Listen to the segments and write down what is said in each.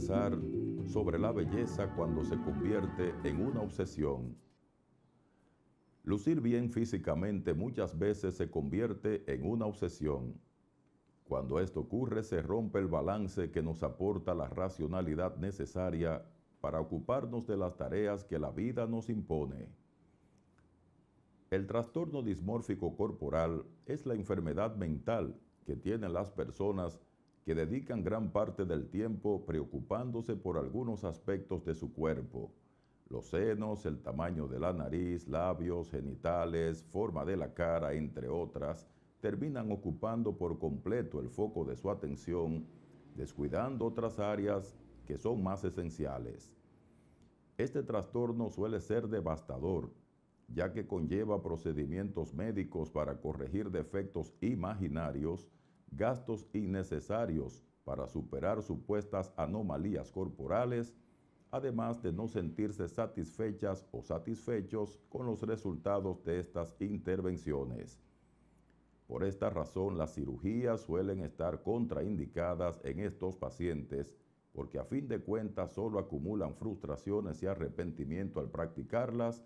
sobre la belleza cuando se convierte en una obsesión. Lucir bien físicamente muchas veces se convierte en una obsesión. Cuando esto ocurre se rompe el balance que nos aporta la racionalidad necesaria para ocuparnos de las tareas que la vida nos impone. El trastorno dismórfico corporal es la enfermedad mental que tienen las personas que dedican gran parte del tiempo preocupándose por algunos aspectos de su cuerpo, los senos, el tamaño de la nariz, labios, genitales, forma de la cara, entre otras, terminan ocupando por completo el foco de su atención, descuidando otras áreas que son más esenciales. Este trastorno suele ser devastador, ya que conlleva procedimientos médicos para corregir defectos imaginarios gastos innecesarios para superar supuestas anomalías corporales, además de no sentirse satisfechas o satisfechos con los resultados de estas intervenciones. Por esta razón, las cirugías suelen estar contraindicadas en estos pacientes porque a fin de cuentas solo acumulan frustraciones y arrepentimiento al practicarlas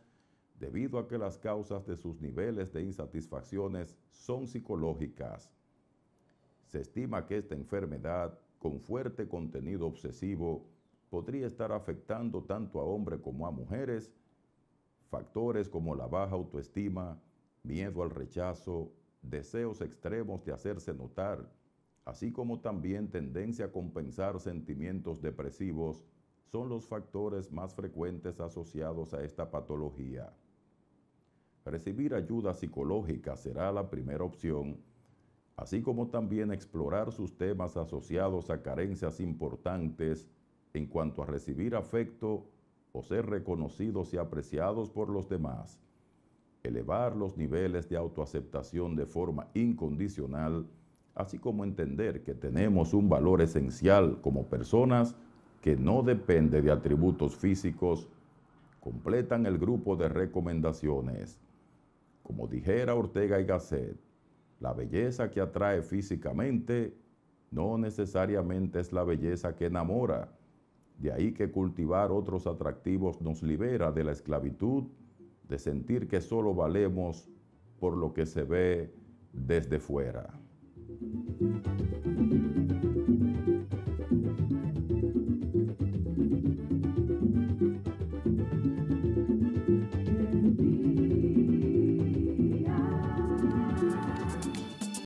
debido a que las causas de sus niveles de insatisfacciones son psicológicas. Se estima que esta enfermedad, con fuerte contenido obsesivo, podría estar afectando tanto a hombres como a mujeres, factores como la baja autoestima, miedo al rechazo, deseos extremos de hacerse notar, así como también tendencia a compensar sentimientos depresivos, son los factores más frecuentes asociados a esta patología. Recibir ayuda psicológica será la primera opción así como también explorar sus temas asociados a carencias importantes en cuanto a recibir afecto o ser reconocidos y apreciados por los demás, elevar los niveles de autoaceptación de forma incondicional, así como entender que tenemos un valor esencial como personas que no depende de atributos físicos, completan el grupo de recomendaciones. Como dijera Ortega y Gasset, la belleza que atrae físicamente no necesariamente es la belleza que enamora. De ahí que cultivar otros atractivos nos libera de la esclavitud, de sentir que solo valemos por lo que se ve desde fuera.